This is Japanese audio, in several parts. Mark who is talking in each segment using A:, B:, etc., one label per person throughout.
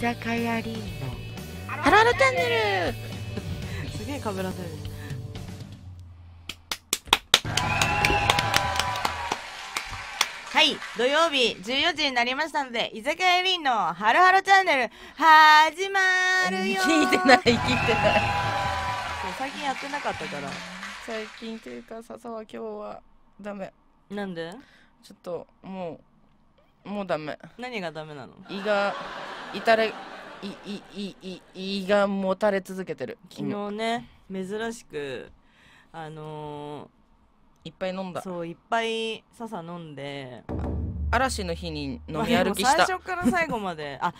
A: 酒屋リンのハラルチャンネルすげえかぶらせるはい土曜日14時になりましたので居酒屋リンのハロハロチャン
B: ネル始まるよ聞いてない聞いてないそう最近やってなかったから最近というか笹は今日はダメなんでちょっともうもうダメ何がダメなの胃が至れいいいい胃がもたれ続けてる昨日ね
A: 珍しくあのー、いっぱい飲んだそういっぱいささ飲んで嵐の日に飲み歩きした最初から最後まであ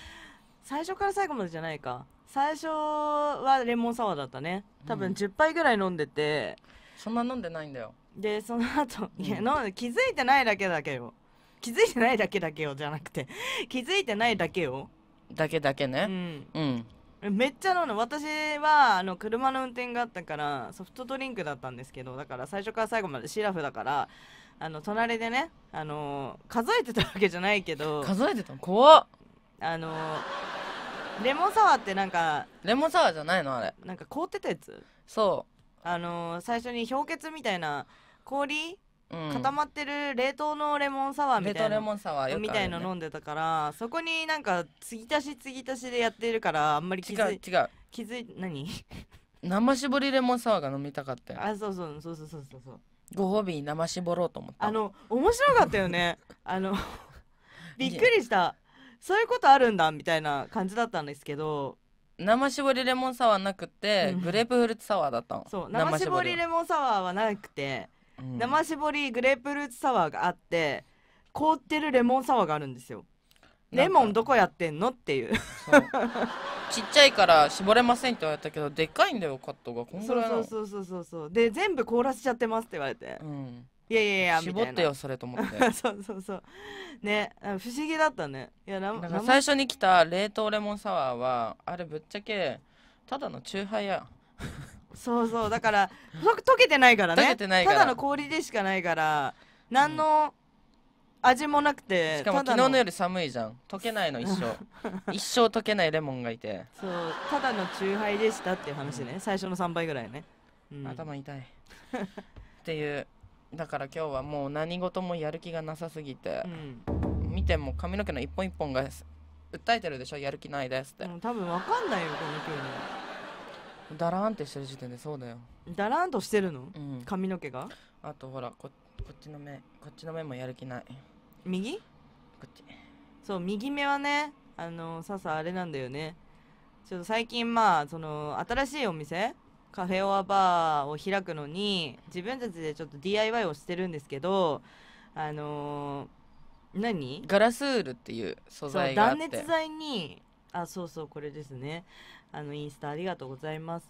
A: 最初から最後までじゃないか最初はレモンサワーだったね多分10杯ぐらい飲んでて、
B: うん、そんな飲んでないんだよでその後いや、飲
A: んで気づいてないだけだけよ気づいてないだけだけよじゃなくて気づいてないだけよ
B: だけだけねうん、
A: うん、めっちゃ飲む私はあの車の運転があったからソフトドリンクだったんですけどだから最初から最後までシラフだからあの隣でね、あの数えてたわけじゃないけど数えてたの怖っあのレモンサワーってなんかレモンサワーじゃないのあれなんか凍ってたやつそうあの最初に氷結みたいな氷固まってる冷凍のレモンサワーみたいなレモンサワー、ね、みたいの飲んでたからそこになんか継ぎ足し継ぎ足しでやってるからあんまり気づい
B: 違う違う気づい何生絞りレモンサワーが飲みたかったよあそうそうそうそうそうそうご褒美に生絞ろうと思ったあの
A: 面白かったよねあの びっくりしたそういうことあるんだ
B: みたいな感じだったんですけど生絞りレモンサワーなくて、グレープフルーツサワーだったのそう生絞りレ
A: モンサワーはなくて生搾りグレープフルーツサワーがあって凍ってるレモンサワーがあるんですよレモンどこやってんの
B: っていう ちっちゃいから絞れませんって言われたけどでかいんだよカットがこんぐらいそうそ
A: うそうそうそうで全部凍らせちゃってますって言われて、うん、いやいやいや絞ってよそれと思って そうそうそう
B: ね不思議だったねいやなんか最初に来た冷凍レモンサワーはあれぶっちゃけただのチューハイやそうそうだから溶けてないからね溶けてないからただの氷でしかないから何
A: の味もなくて、しかも昨日の夜寒いじゃん溶けないの一生
B: 一生溶けないレモンがいてそうただの酎ハイでしたっていう話ね、うん、最初の3倍ぐらいね、うん、頭痛いっていうだから今日はもう何事もやる気がなさすぎて、うん、見ても髪の毛の一本一本が訴えてるでしょやる気ないですって多分わかんないよこの距離だらんってしてる時点でそうだよだらんとしてるの、うん、髪の毛があとほらここっちの目こ
A: っちの目もやる気ない右こっちそう右目はねあのささあれなんだよねちょっと最近まあその新しいお店カフェオアバーを開くのに自分たちでちょっと DIY をしてるんですけどあのー、何ガラスールっていう素材があって断熱材にあ、そうそう、これですね。あの、インスタありがとうございます。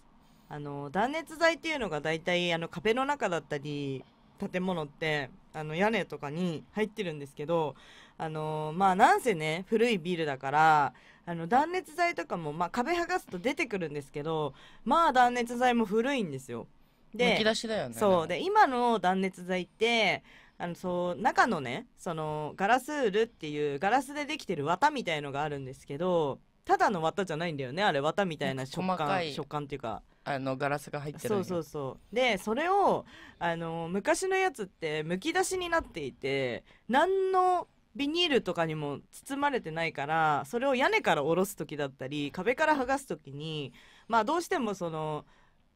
A: あの、断熱材っていうのが大体、あの、壁の中だったり、建物って、あの、屋根とかに入ってるんですけど、あの、まあ、なんせね、古いビルだから、あの、断熱材とかも、まあ、壁剥がすと出てくるんですけど、まあ、断熱材も古いんですよ。で、き出しだよね。そう。で、今の断熱材って、あの、そう、中のね、その、ガラスウールっていう、ガラスでできてる綿みたいのがあるんですけど、ただの綿じゃないんだよねあれ綿みたいな食感食感っていうかあのガラスが入ってるそうそうそうでそれをあの昔のやつってむき出しになっていて何のビニールとかにも包まれてないからそれを屋根から下ろす時だったり壁から剥がす時にまあどうしてもその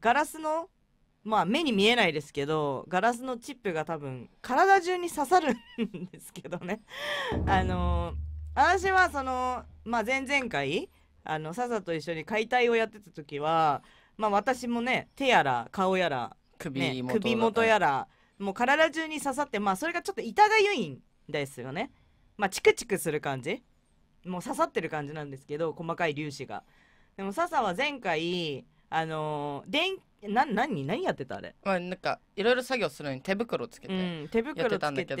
A: ガラスのまあ目に見えないですけどガラスのチップが多分体中に刺さるんですけどねあのー私はその、まあ、前々回あの笹と一緒に解体をやってた時は、まあ、私もね手やら顔やら、ね、首元やらもう体中に刺さって、まあ、それがちょっと痛がゆいんですよね。まあ、チクチクする感じもう刺さってる感じなんですけど細かい粒子が。でも笹は前回あのー、んな何何やってたあれ、
B: まあ、なんかいろいろ作業するのに手袋つけて、うん、手袋つけて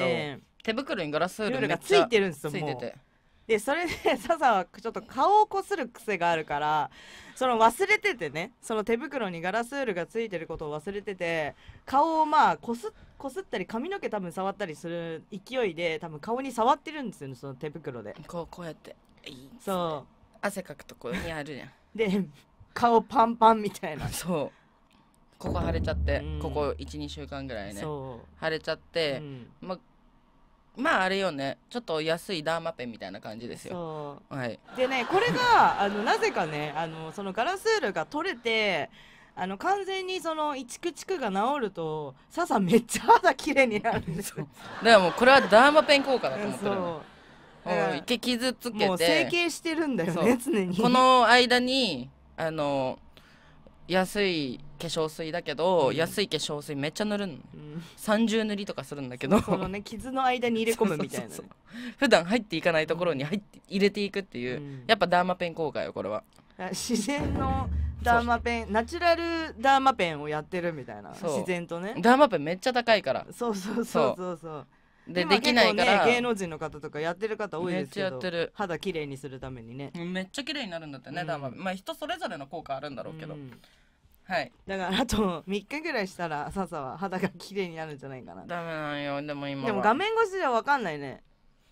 B: 手袋にガラスウールがついてるんですよついててでそれで ササはちょっと
A: 顔をこする癖があるからその忘れててねその手袋にガラスウールがついてることを忘れてて顔をまあこすこすったり髪の毛多分触ったりする勢いで多分顔に触ってるんですよねその手袋でこうこうやってそ
B: う汗かくとこにあるじゃん で顔パンパンみたいな そうここ腫れちゃって、うん、ここ12週間ぐらいね腫れちゃって、うん、まあまああれよねちょっと安いダーマペンみたいな感じですよ。はい、でねこれが あのなぜかねあのそのガラスウールが取れてあの完全
A: にそのイチクチクが治るとささめっちゃ
B: 肌綺麗になるんですよ。だからもうこれはダーマペン効果だと思ってる、ね。一回傷つけてもう整形
A: してるんだよね常にこの間
B: にあの安い化粧水だけど、うん、安い化粧水めっちゃ塗るの、うん、30塗りとかするんだけどそのね傷の間に入れ込むみたいな、ね、そう普段入っていかないところに入って入れていくっていう、うん、やっぱダーマペン効果よこれは自然のダーマ
A: ペンナチュラルダーマペンをやってるみたいな自然とねダーマペンめっちゃ高いからそうそうそうそうそう
B: でできないから、ね、芸能
A: 人の方とかやってる方多いですけどめっちゃやってる肌きれいにするためにね
B: めっちゃ綺麗になるんだってね、うん、ダーマペンまあ人それぞれの効果あるんだろうけど、うんはい、だから
A: あと3
B: 日ぐらいしたら朝は肌が綺麗になるんじゃないかなダメなんよでも今でも画面越しじゃ分かんないね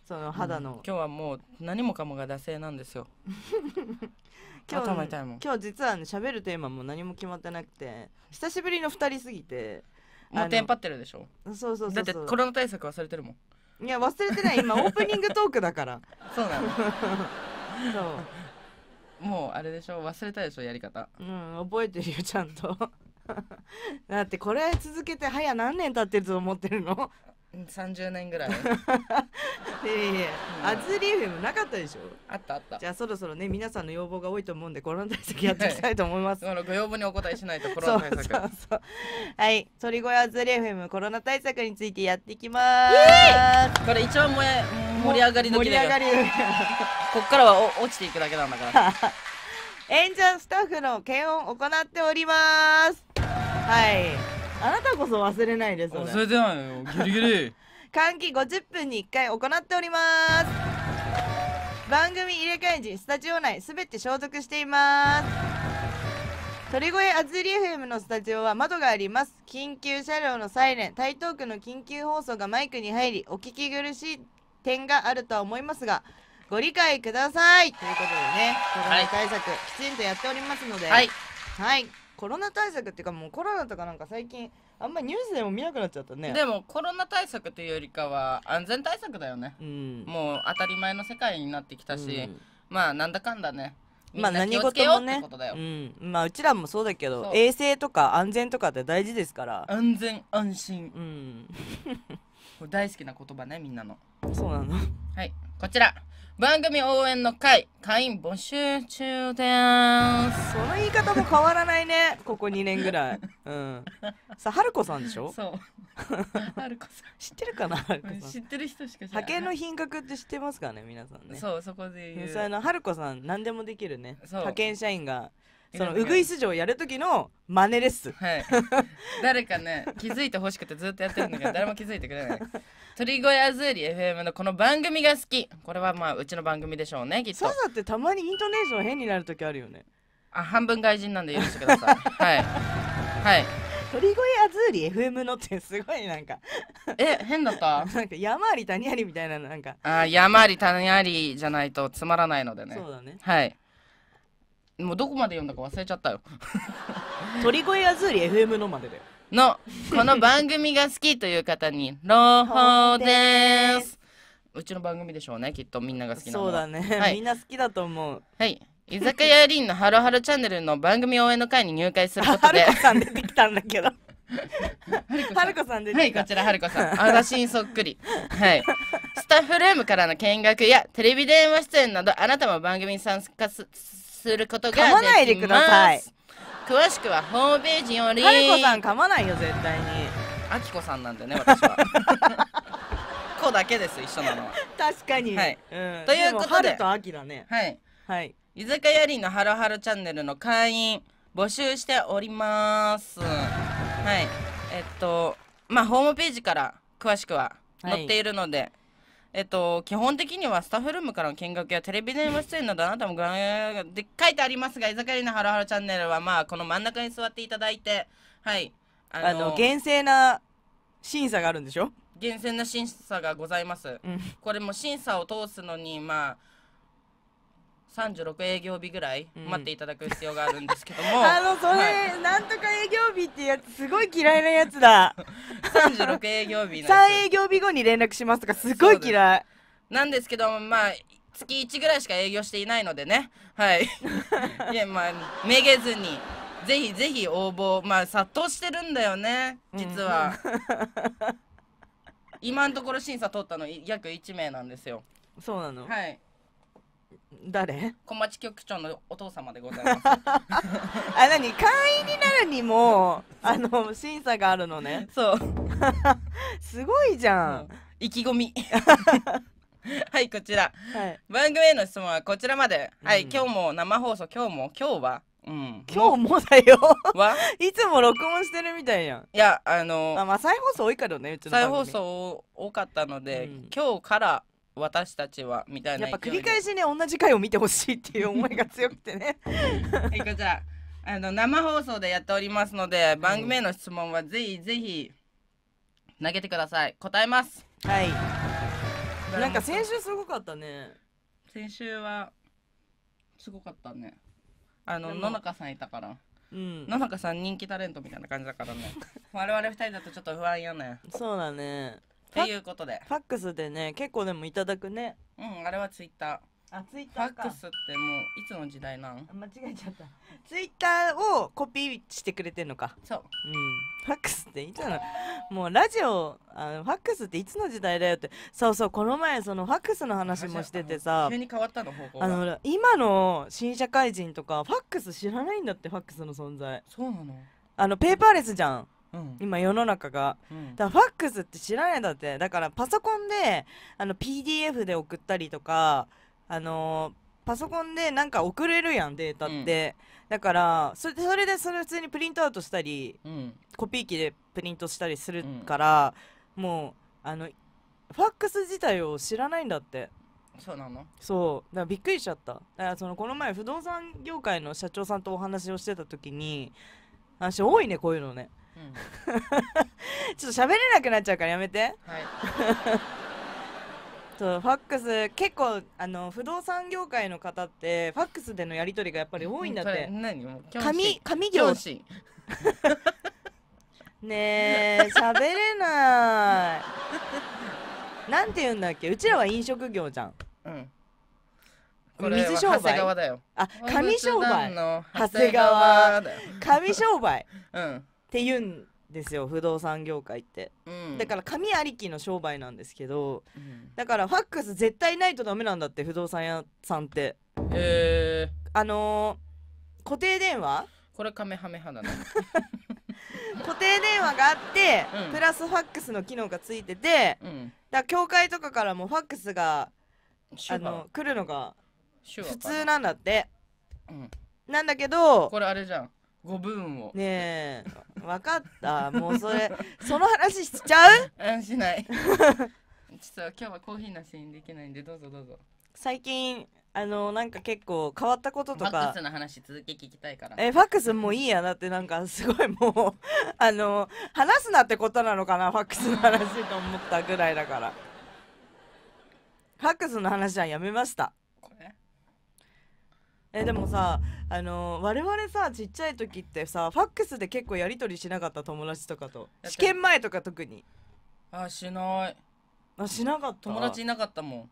B: その肌の、うん、今日はもう何もかもが惰性なんですよ 今日
A: 今日実はね喋るテーマも何も決まってなくて
B: 久しぶりの2人すぎてもうテンパってるでしょそうそうだってコロナ対策忘れてるもん
A: いや忘れてない今オープニングトークだから
B: そうなの そうもうあれでしょ忘れたでしょやり方うん覚えてるよちゃんと
A: だってこれ続けて早何年経ってると思ってるの30年ぐらい いやいや、うん、アズリーフェムなかったでしょあったあったじゃあそろそろね皆さんの要望が多いと思うんでコロナ対策やっていきたいと思います、はい、ご要望にお答えしないとコロナ対策はい鳥越アズリーフェムコロナ対策についてやっていきます
B: これ一番燃え盛り上がりのり上がりこっからは落ちていくだけなんだから
A: 演者 スタッフの検温行っておりますはいあなたこそ忘れないです忘れて
B: ないよギリギリ
A: 換気50分に1回行っております番組入れ替え時スタジオ内すべて消毒しています鳥越アズリ FM のスタジオは窓があります緊急車両のサイレン台東区の緊急放送がマイクに入りお聞き苦しい点があるとは思いますがご理解くださいということでねコロナ対策、はい、きちんとやっておりますのではい、はいコロナ対策っていうかもうコロナとかなんか最近あんまりニュースでも見なくなっちゃったねでも
B: コロナ対策というよりかは安全対策だよね、うん、もう当たり前の世界になってきたし、うん、まあなんだかんだねまあ何事もね、う
A: ん、まあうちらもそうだけど衛生とか安
B: 全とかって大事ですから安全安心うん 大好きな言葉ねみんなのそうなのはいこちら番組応援の会会員募集中です その言い方も変わらないねここ2年ぐらい、
A: うん、さあ春子さんでしょそう春子さん 知ってるかな春子さん知ってる人しか知らない竹の品格って知ってますかね皆さんねそうそこで言うの春子さん何でもできるね派遣社員がそのウグイス嬢やる時の真似です、は
B: い、誰かね気づいてほしくてずっとやってるんだけど誰も気づいてくれない鳥越ズーリ FM のこの番組が好きこれはまあうちの番組でしょうねきっとうだってたまにイ
A: ントネーション変になる時あるよねあ半分外人なんで許してくださいはいはい鳥越ズーリ FM のってすごいなんかえ変だったなんか山あり谷ありみたいななんか
B: あ山あり谷ありじゃないとつまらないのでねそうだねはいもうどこまで読んだか忘れちゃったよ鳥越アズーリ
A: FM のまでだ
B: よのこの番組が好きという方に朗報ですうちの番組でしょうねきっとみんなが好きなそうだね、はい、みんな好きだと思うはい居酒屋リンのハロハロチャンネルの番組応援の会に入会することではるこさん出てきたんだけどはるこさん出てきたはいこちらはるこさん私にそっくりはいスタッフルームからの見学やテレビ電話出演などあなたも番組に参加すすることができます噛まないでください詳しくはホームページより春子さん噛まないよ絶対にあきこさんなんでね私は 子だけです一緒なのは確かに、はいうん、ということで春と秋だねはい、はい、居酒屋リーのハロハロチャンネルの会員募集しておりますはいえっとまあホームページから詳しくは載っているので、はいえっと、基本的にはスタッフルームからの見学やテレビ電話出演などあなたもご覧で書いてありますが居酒屋のハロハロチャンネルはまあこの真ん中に座っていただいてはいあの厳正な審査があるんでしょ厳正な審査がございます、うん、これも審査を通すのにまあ36営業日ぐらい待っていただく必要があるんですけども、うん、あのそれ、は
A: い、なんとか営業日ってやつすごい嫌いなやつだ36
B: 営業日の3
A: 営業日後に連絡しま
B: すとかすごい嫌いなんですけどもまあ月1ぐらいしか営業していないのでねはい いやまあめげずにぜひぜひ応募まあ殺到してるんだよね実は、うん、今のところ審査通ったの約1名なんですよそうなのはい誰小町局長のお父様でございます あ
A: 何会員になるにも
B: あの審査があるのねそう すごいじゃん、意気込み はいこちら、はい、番組への質問はこちらまで、うん、はい今日も生放送今日も今日はうん、今日もだよはいつも録音してるみたいやんいやあのあまあ再放送多いからねうちの再放送多かったので、うん、今日から私たちはみたいなやっぱ繰り返し
A: ね同じ回を見てほしいっていう
B: 思いが強くてね はいこちらあの生放送でやっておりますので番組への質問はぜひぜひ投げてください答えますはいなんか先週すごかったね先週はすごかったねあの野中さんいたからうん、野中さん人気タレントみたいな感じだからね 我々2人だとちょっと不安やねそうだねっていうことでファッ
A: クスでね結構でもいただくね
B: うんあれはツイッターあツイッターファックスってもういつの時代なん間違えちゃった
A: ツイッターをコピーしてくれてんのかそううんファックスっていつなのもうラジオあのファックスっていつの時代だよってそうそうこの前そのファックスの話もしててさ急に
B: 変わったの方向あの
A: 今の新社会人とかファックス知らないんだってファックスの存在そうなのあのペーパーレスじゃんうん、今世の中が、うん、だからファックスって知らないだってだからパソコンであの PDF で送ったりとかあのー、パソコンでなんか送れるやんデータって、うん、だからそれそれでそれ普通にプリントアウトしたり、コピー機でプリントしたりするから、もうあのファックス自体を知らないんだってそうなのそうだからびっくりしちゃっただからそのこの前不動産業界の社長さんとお話をしてた時に私多いねこういうのねうん、ちょっと喋れなくなっちゃうからやめて。はい。と ファックス結構あの不動産業界の方ってファックスでのやり取りがやっぱり多いんだって何紙紙業ねえ喋れないなんて言うんだっけうちらは飲食業じゃん、うん、水商売あ紙商売長谷川紙商売うんって言うんですよ不動産業界って、うん、だから紙ありきの商売なんですけど、うん、だからファックス絶対ないとダメなんだって不動産屋さんってへえあのー、固定電話これカメハメ派だな 固定電話があって、うん、プラスファックスの機能がついてて、うん、だ教会とかからもファックスがあの来るのが普通なんだって、うん、なんだけどこれあれじゃんご分をねえ分かったもうそれ その話しちゃうしない
B: 実は 今日はコーヒーなしにできないんでどうぞどうぞ最近あのなんか結構変わったこととかファックスの話続き聞きたいからえファックスもういいや
A: だってなんかすごいもう あの話すなってことなのかなファックスの話と思ったぐらいだからファックスの話はやめましたえでもさあの我々さちっちゃい時ってさファックスで結構やり取りしなかった友達とかと試験前とか特に
B: あしないあしなかった友達いなかったもん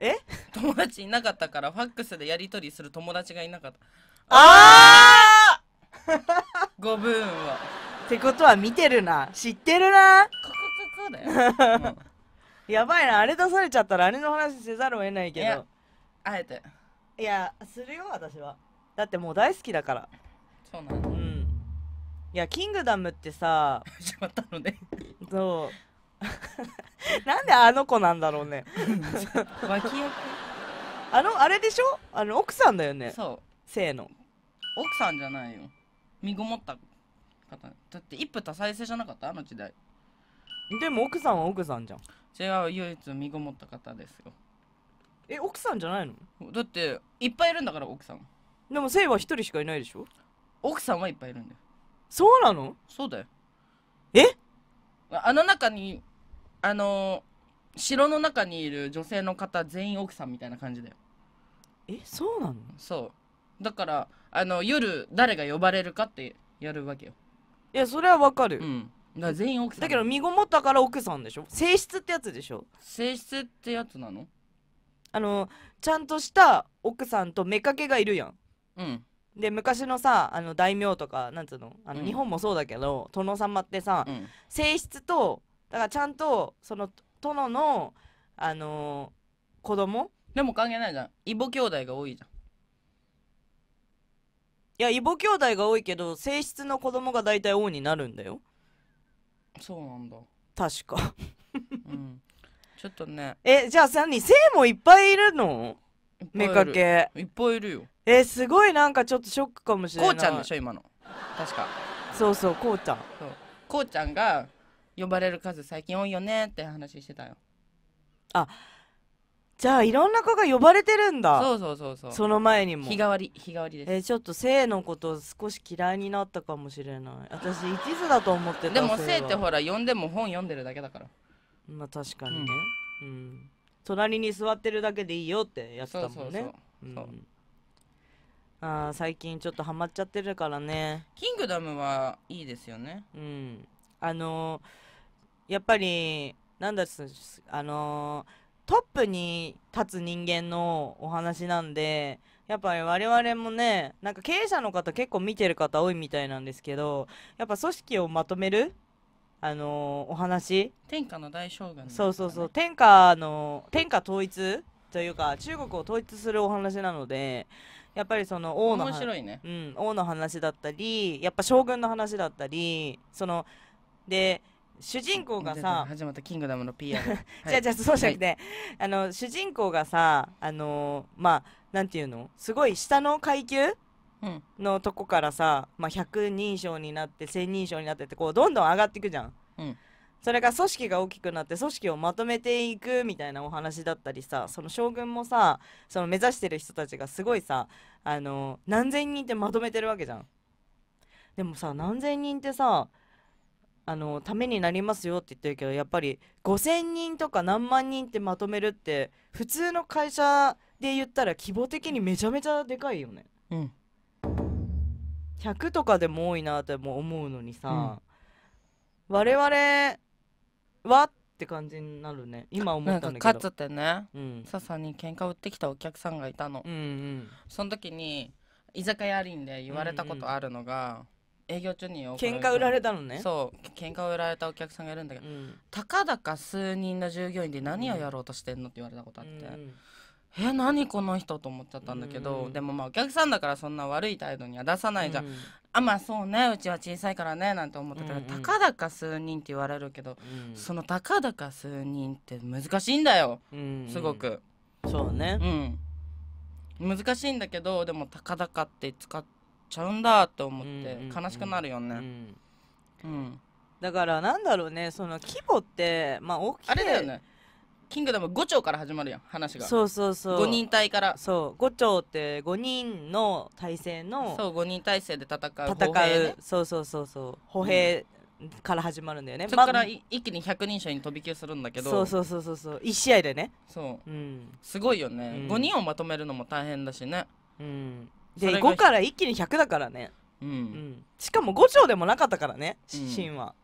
B: え友達いなかったからファックスでやり取りする友達がいなかったああご分は
A: ってことは見てるな知ってるなここここだよ、やばいなあれ出されちゃったらあれの話せざるを得ないけどあえていやするよ私はだってもう大好きだからそうなのうんいやキングダムってさ始 まったのねそう なんであの子なんだろうね脇役あのあれでしょあの
B: 奥さんだよねそうせの奥さんじゃないよ身ごもった方だって一夫多妻制じゃなかったあの時代でも奥さんは奥さんじゃん違う唯一身ごもった方ですよえ奥さんじゃないのだっていっぱいいるんだから奥さんでもせいは一人しかいないでしょ奥さんはいっぱいいるんだよそうなのそうだよえあの中にあのー城の中にいる女性の方全員奥さんみたいな感じだよえそうなのそうだからあの夜誰が呼ばれるかってやるわけよ
A: いやそれはわかる、うんだから全員奥さんだけど身ごもったから奥さんでしょ
B: 性質ってやつで
A: しょ性質ってやつなのあのちゃんとした奥さんと妾がいるやん。うんで昔のさあの大名とかなんつうのあの、うん日本もそうだけど殿様ってさ、うん性質とだからちゃんとその殿のあのー子供でも関係ないじゃん異母兄弟が多いじゃんいや異母兄弟が多いけど性質の子供が大体王になるんだよそうなんだ確か う
B: んちょっとね
A: えじゃあせ性もいっぱいいるの目かけいっぱいいるよえすごいなんかちょっとショックかもしれないこうちゃんでしょ今の確かそうそうこうちゃんそう
B: こうちゃんが呼ばれる数最近多いよねって話してたよ
A: あじゃあいろんな子が呼ばれてるんだそうそうそうそうその前にも日替わり日替わりですえちょっと性のこと少し嫌いになったかもしれない私一途だと思ってたでも性ってほ
B: ら呼んでも本読んでるだけだからまあ確かにね、うん、うん、隣に座ってるだけでいいよってやってたもんね
A: ああ最近ちょっとハマっちゃってるからね
B: キングダムはい
A: いですよねうんあのー、やっぱりなんだっあのー、トップに立つ人間のお話なんでやっぱり我々もねなんか経営者の方結構見てる方多いみたいなんですけどやっぱ組織をまとめるあのお話
B: 天下の大将軍、ね、そう
A: そうそう天下の天下統一というか中国を統一するお話なのでやっぱりその王の面白いね、うん、王の話だったりやっぱ将軍の話だったりそので主人公がさ始まった「キングダム」の PR、はい、じゃじゃあそうじゃなくて、はい、あの主人公がさあのまあなんていうのすごい下の階級のとこからさ、まあ、100人称になって1000人称になってってこうどんどん上がっていくじゃん、うん、それが組織が大きくなって組織をまとめていくみたいなお話だったりさその将軍もさその目指してる人たちがすごいさあの何千人ってまとめてるわけじゃん。でもさ何千人ってさあのためになりますよって言ってるけどやっぱり5,000人とか何万人ってまとめるって普通の会社で言ったら規模的にめちゃめちゃでかいよね。うん100とかでも多いなっても思うのにさ、うん、
B: 我々はって感
A: じになるね
B: 今思ったんだけどかつてね、うん、笹に喧嘩売ってきたお客さんがいたの、うんうん、その時に居酒屋ありんで言われたことあるのが、うんうん、営業中に喧嘩売られたのねそう喧嘩売られたお客さんがいるんだけど、うん、たかだか数人の従業員で何をやろうとしてんのって言われたことあって、うんうんえ何この人と思っちゃったんだけど、うん、でもまあお客さんだからそんな悪い態度には出さないじゃん、うん、あまあそうねうちは小さいからねなんて思ってたら、うんうん、たかだか数人って言われるけど、うん、そのたかだか数人って難しいんだよ、うんうん、すごくそうねうん難しいんだけどでもたかだかって使っちゃうんだって思って悲しくなるよねうん、
A: だからなんだろうねその規模ってまあ大きいあれだよね
B: キングダム5丁から始まるやん話がそうそうそう5人隊からそう5丁って5人の体制のそう5人体制で戦う戦う、ね、そうそうそうそう歩兵、から始まるんだよね、そこから、一気に百人称に飛び級するんだけどそうそうそうそうそう1試合でねそう、うん、すごいよね、うん、5人をまとめるのも大変だしねうんで5から一気に100だからね
A: うん、うん、
B: しかも5丁でもなかった
A: からねシーンは、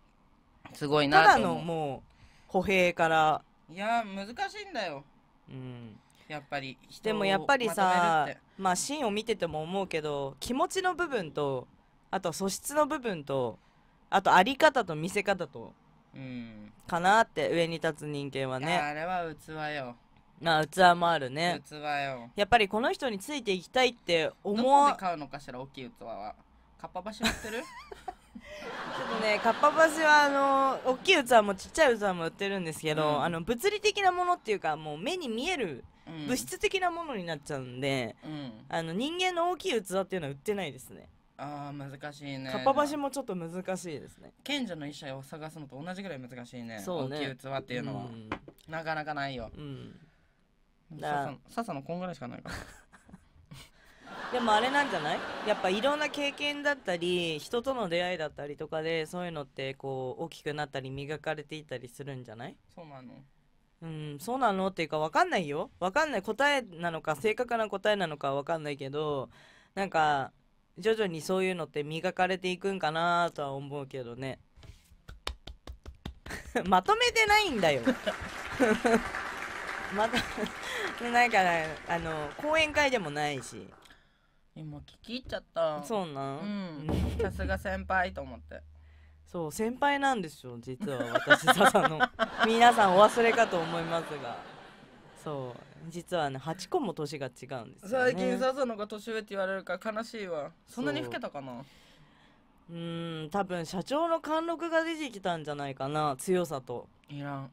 A: すごいなただのもう歩兵から
B: いや難しいんだようんやっぱりでもやっぱりさまあ
A: シーンを見てても思うけど気持ちの部分とあと素質の部分とあとあり方と見せ方と、うん、かなって上に立つ人間はね
B: あれは器よ
A: あ器もあるね器よ
B: やっぱりこの人についていきたいって思わどこで買うのかしら大きい器はかっぱ橋売ってる
A: とねかっぱ橋はあの大きい器もちっちゃい器も売ってるんですけど、うんあの物理的なものっていうかもう目に見える物質的なものになっちゃうんで、うんあの人間の大きい器っていうのは売ってないですね
B: ああ難しいねかっぱ橋もちょっと難しいですね賢者の医者を探すのと同じぐらい難しいねそうね大きい器っていうのは、うんなかなかないようんだ笹のこんぐらいしかないから
A: でもあれなんじゃないやっぱいろんな経験だったり人との出会いだったりとかでそういうのってこう大きくなったり磨かれていったりするんじゃないそうなのうんそうなのっていうか分かんないよ分かんない答えなのか正確な答えなのか分かんないけどなんか徐々にそういうのって磨かれていくんかなとは思うけどね まとめてないんだよ また なんかあの講演会でもないし今聞き入っちゃったそうなん
B: さすが先輩と思って
A: そう先輩なんですよ実は私笹の 皆さんお忘れかと思いますがそう実はね8個も年が違うんですよ、ね、最近笹
B: 野が年上って言われるから悲しいわそんなに老けたかな
A: うん多分社長の貫禄が出てきたんじゃないかな強さといらん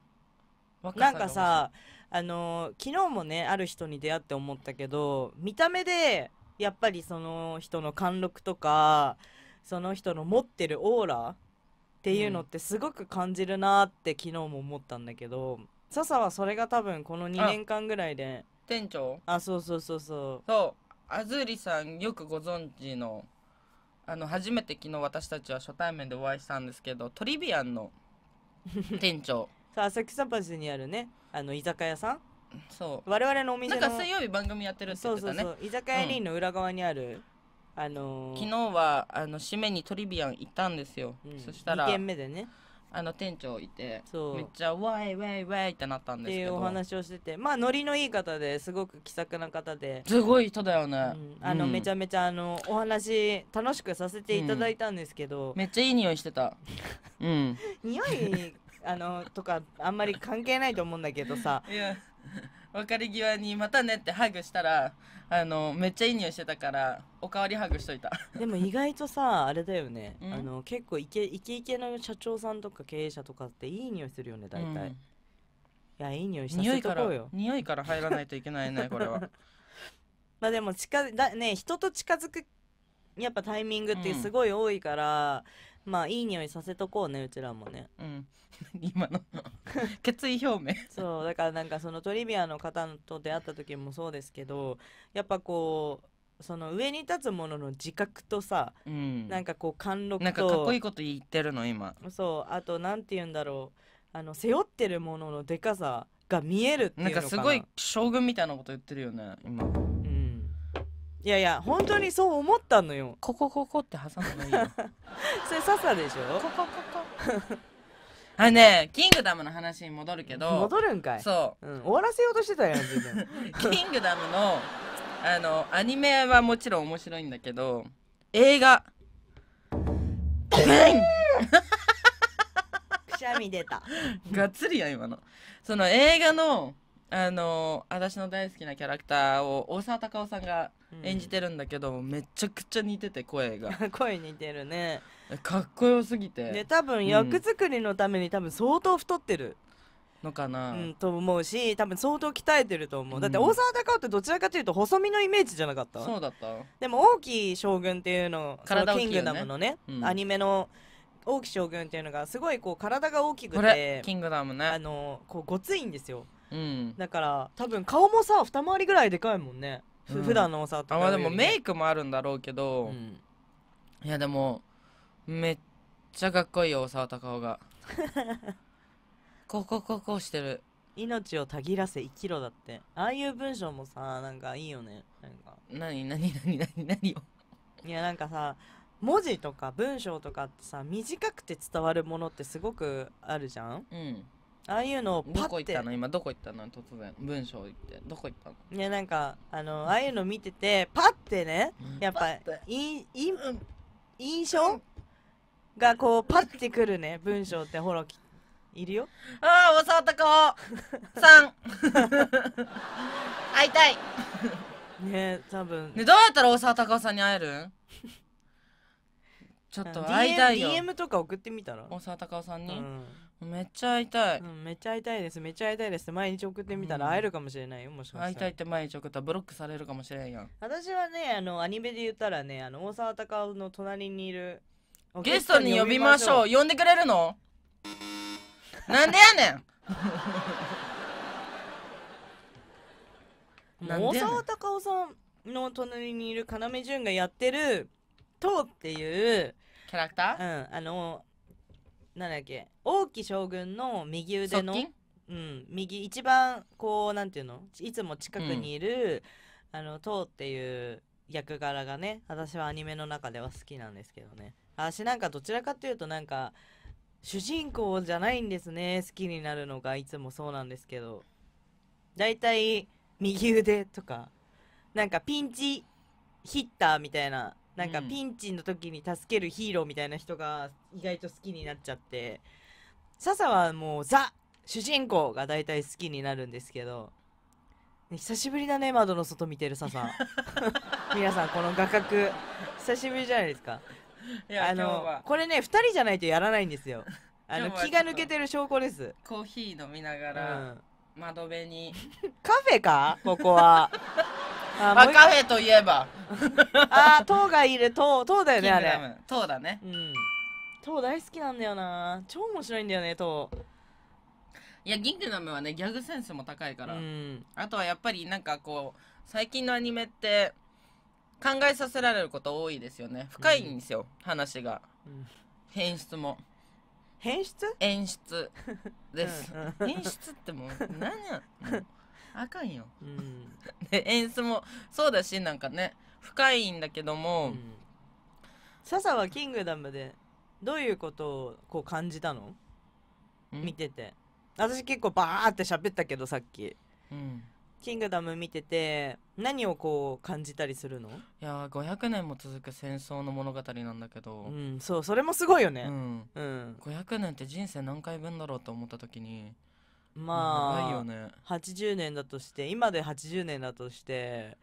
A: なんかさあのー、昨日もねある人に出会って思ったけど見た目でやっぱりその人の貫禄とかその人の持ってるオーラっていうのってすごく感じるなって昨日も思ったんだけど、笹はそれが多分この2年
B: 間ぐらいで店長あそうそうそうそうそうあずりさんよくご存知のあの初めて昨日私たちは初対面でお会いしたんですけどトリビアンの店長さあ 浅草橋にあるねあの居酒屋さんそう我々のお店なんか水曜日番組やってるって言ってたねそうそうそう居酒屋リンの裏側にある、うん、あのー、昨日はあの締めにトリビアン行ったんですよ、うん、そしたら2軒目でねあの店長いてめっちゃ「わいわいわい」ってなったん
A: ですけどっていうお話をしててまあノリのいい方ですごく気さくな方です
B: ごい人だよね、うん、あの、うん、めちゃめちゃあのお
A: 話楽しくさせていただいたんですけど、うん、めっちゃいい匂いして
B: た うん匂いあのとかあんまり関係ないと思うんだけどさ別 れ際に「またね」ってハグしたらあのめっちゃいい匂いしてたからおかわりハグしといた
A: でも意外とさあれだよね、うん、あの結構イケイケイケの社長さんとか経営者とかっていい匂いするよね大体、うん、いやいい匂いした匂いから匂いから入らないといけないねこれは まあでも近だね人と近づくやっぱタイミングってすごい多いから、うんまあいい匂いさせとこうねうちらもねうん 今の 決意表明そうだからなんかそのトリビアの方と出会った時もそうですけどやっぱこうその上に立つものの自覚とさ、うん、なんかこう貫禄となんかかっこいいこ
B: と言ってるの今
A: そうあとなんて言うんだろうあの背負ってるもののでかさ
B: が見えるっていうのかななんかすごい将軍みたいなこと言ってるよね今。いやいや本当にそ
A: う思ったのよここここって挟むのいいよ
B: それ笹でしょここここ
A: あねキ
B: ングダムの話に戻るけど戻るんかいそう、うん、終わらせようとしてたやん キングダムのあのアニメはもちろん面白いんだけど映画 くしゃみ出たがっつりや今のその映画のあの私の大好きなキャラクターを大沢たかおさんが演じてるんだけど、めちゃくちゃ似てて声が 声似てるねかっこよす
A: ぎてで多分役作りのために多分相当太ってる、のかな、うん、と思うし多分相当鍛えてると思う、だって大沢たかおってどちらかというと細身のイメージじゃなかったそうだったでも大きい将軍っていうの体のキングダムのね、ねうん、アニメの大きい将軍っていうのがすごいこう体が大きくてキングダムねあのこうごついんですよ、うん、だから多分顔もさ二回りぐらいでかいも
B: んねうん、普段のお砂糖あまあでもメイクもあるんだろうけど、いやでもめっちゃかっこいいよ大沢たかおが こうこうこうこうしてる命
A: をたぎらせ生きろだってああいう文章もさなんかいいよねなんか何何
B: 何何何何よ
A: いやなんかさ文字とか文章とかってさ短くて伝わるものってすごくあるじゃん、うん、ああいうのをパッてどこ行ったの今どこ行ったの突然文章言ってどこ行ったのいやなんかあのああいうの見ててパッてねやっぱいい印象がこうパッてくるね文章ってほらきいるよああ大沢たかお
B: さん 会いたいね多分ねどうやったら大沢たかおさんに会える ちょっと会いたいよ DM, DM とか
A: 送ってみたら大沢たかおさんに、うんめっちゃ会いたい、うん、めっちゃ会いたいですめっちゃ会いたいですって毎
B: 日送ってみたら会えるかもしれないよ、もしかしたら会いたいって毎日送ったらブロックされるかもしれんやん
A: 私はねあのアニメで言ったらねあの大沢たかおの隣にいるゲストに呼びましょう呼ん
B: でくれるのなんでやねん 大沢
A: たかおさんの隣にいる要潤がやってる「とう」っていうキャラクター、うん、あのなんだっけ王毅将軍の右腕の、うん、右一番こうなんていうのいつも近くにいる、うん、あの唐っていう役柄がね私はアニメの中では好きなんですけどね私なんかどちらかというとなんか主人公じゃないんですね好きになるのがいつもそうなんですけどだいたい右腕とかなんかピンチヒッターみたいななんかピンチの時に助けるヒーローみたいな人が意外と好きになっちゃって笹はもうザ主人公が大体好きになるんですけど、久しぶりだね窓の外見てる笹 皆さんこの画角久しぶりじゃないですかあのこれね2人じゃないとやらないんですよあの気が抜け
B: てる証拠ですコーヒー飲みながら、窓辺に
A: カフェかここは
B: あカフェといえば。
A: あー、糖がいる、糖、糖だよね、あれ。糖だ
B: ね。うん。糖大好きなんだよな。超面白いんだよね、糖。いや、ギングダムはね、ギャグセンスも高いから。うん、あとはやっぱりなんかこう、最近のアニメって、考えさせられること多いですよね。深いんですよ、うん、話が。変質も。変質演出です。演出ってもう、何や。あかんよ、うん、で演出もそうだしなんかね深いんだけども、うん、笹は「キングダム」でどういうこと
A: をこう感じたの見てて私結構バーって喋ったけど
B: さっき、うん、
A: キングダム見てて何をこう感じたりするのい
B: や500年も続く戦争の物語なんだけど、うん、そうそれもすごいよね、うんうん、500年って人生何回分だろうと思った時にまあ、よね、
A: 80年だとして今で80年だとして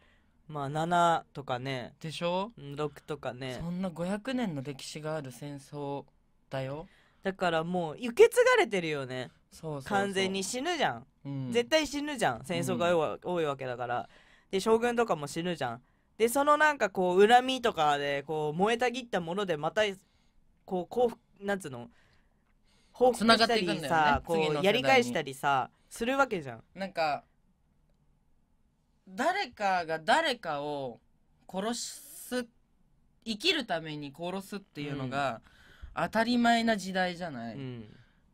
A: まあ7とかねでしょ6とかね
B: そんな500年の歴史がある戦争だ
A: よだからもう受け継がれてるよね完全に死ぬじゃん、うん、絶対死ぬじゃん戦争が、多いわけだからで将軍とかも死ぬじゃんでそのなんかこう恨みとかでこう燃えたぎったものでまたこう幸福なんつうの
B: 報告したりさ、ね、こうやり返したりさするわけじゃんなんか誰かが誰かを殺す生きるために殺すっていうのが当たり前な時代じゃない、うん、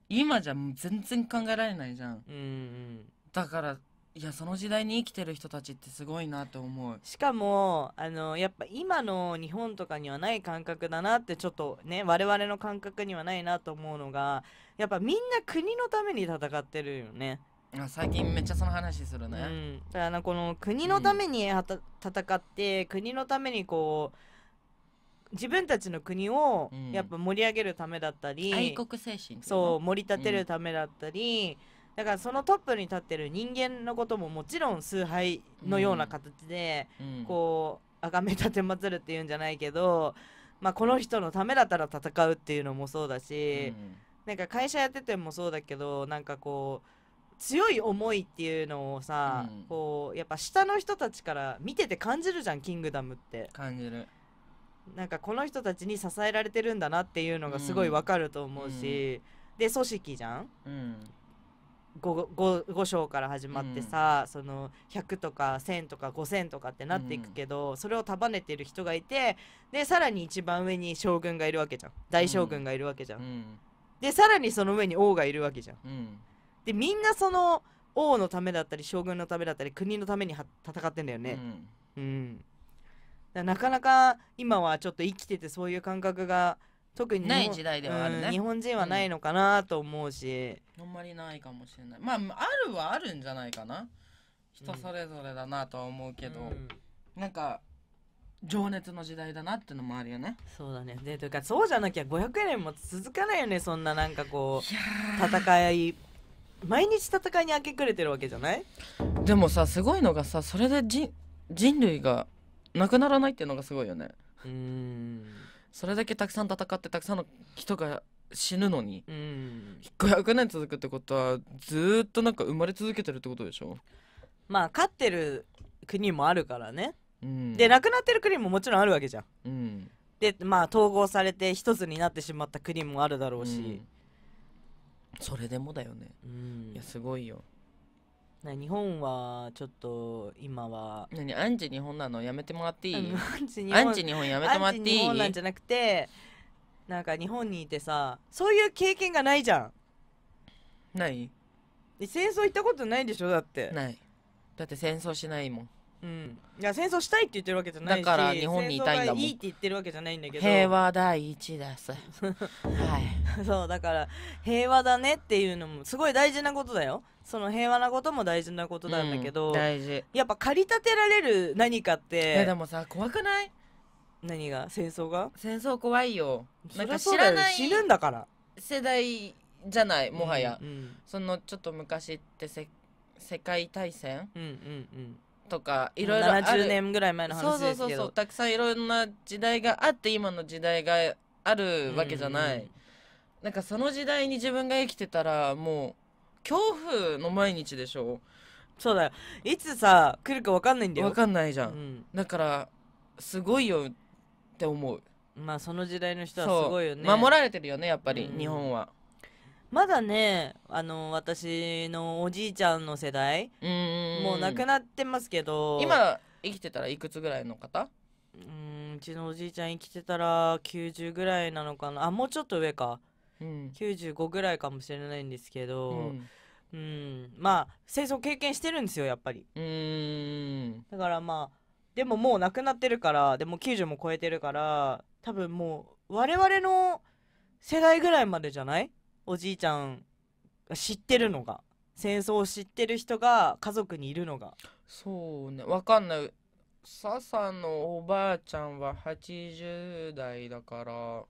B: 今じゃ全然考えられないじゃん、うんうん、だからいやその時代に生きてる人たちってすごいなと思うしかもあの
A: やっぱ今の日本とかにはない感覚だなってちょっとね我々の感覚にはないなと思うのがやっぱみんな国のために戦ってるよね最近
B: めっちゃその話するね、うん、
A: だからこの国のために、うん、戦って国のためにこう自分たちの国をやっぱ盛り上げるためだったり、うん、愛国
B: 精神そう
A: 盛り立てるためだったり、うんだからそのトップに立ってる人間のことももちろん崇拝のような形で、うん、こう崇め立てまつるっていうんじゃないけど、まあ、この人のためだったら戦うっていうのもそうだし、うん、なんか会社やっててもそうだけどなんかこう。強い思いっていうのをさ、うん、こうやっぱ下の人たちから見てて感じるじゃん「キングダム」って感じるなんかこの人たちに支えられてるんだなっていうのがすごいわかると思うし、うん、で組織じゃん、うん、5, 5, 章から始まってさ、うん、その100とか1000とか5000とかってなっていくけど、うん、それを束ねてる人がいてでさらに一番上に将軍がいるわけじゃん大将軍がいるわけじゃん、うん、でさらにその上に王がいるわけじゃん、でみんなその王のためだったり将軍のためだったり国のために戦ってんだよねうん、なかなか今はちょっと生きててそういう感覚が特にない時代ではあるね、うん、日本人はないのかなと思うし、
B: うん、あんまりないかもしれないまああるはあるんじゃないかな人それぞれだなとは思うけど、うん、なんか情熱の時代だなってのもあるよねそうだねでというかそうじゃなきゃ500年も続か
A: ないよねそんななんかこう戦い毎日戦いに明け暮れてるわけ
B: じゃないでもさすごいのがさそれで人人類がなくならないっていうのがすごいよねうんそれだけたくさん戦ってたくさんの人が死ぬのに、うん、500年続くってことはずっとなんか生まれ続けてるってことでしょ
A: まあ勝ってる国もあるからね、うん、でなくなってる国ももちろんあるわけじゃん、うん、でまあ統合されて一つになってしまった国もあるだ
B: ろうし、うん、それでもだよね、いやすごいよな日本はちょっと今は何アンチ日本なのやめてもらっていい
A: アンチ日本アンチ日本やめてもらっていい日本なんじゃなくてなんか日本にいてさ
B: そういう経験がないじゃんない戦争行ったことないでしょだってないだって戦争しないもんうん、
A: いや戦争したいって言ってるわけじゃないしだから日本にいたいんだもんいいって言ってるわけじゃないんだけど平和
B: 第一です は
A: いそうだから平和だねっていうのもすごい大事なことだよその平和なことも大事なことなんだけど、うん、大事やっぱ駆り立てられる何かっていやで
B: もさ怖くない
A: 何が戦争が戦争怖いよな知らない死ぬんだから
B: 世代じゃないもはや、うんうん、そのちょっと昔ってせ世界大戦、うんうんうんとかいろいろある年ぐらい前の話ですけどたくさんいろんな時代があって今の時代があるわけじゃない、うんうん、なんかその時代に自分が生きてたらもう恐怖の毎日でしょそうだよいつさ来るか分かんないんだよ分かんないじゃん、うん、だから
A: すごいよって思うまあその時代の人はすごいよね守られてるよねやっぱり、うん、日本はまだねあの私のおじいちゃんの世代もう亡くなってますけど今生きてたらいくつぐらいの方うんうちのおじいちゃん生きてたら90ぐらいなのかなあもうちょっと上かうん、95ぐらいかもしれないんですけど、うんうん、まあ戦争経験してるんですよやっぱりうんだからまあでももう亡くなってるからでも90も超えてるから多分もう我々の世代ぐらいまでじゃないおじいちゃんが知ってるのが戦争を知ってる人
B: が家族にいるのがそうねわかんない笹のおばあちゃんは80代だから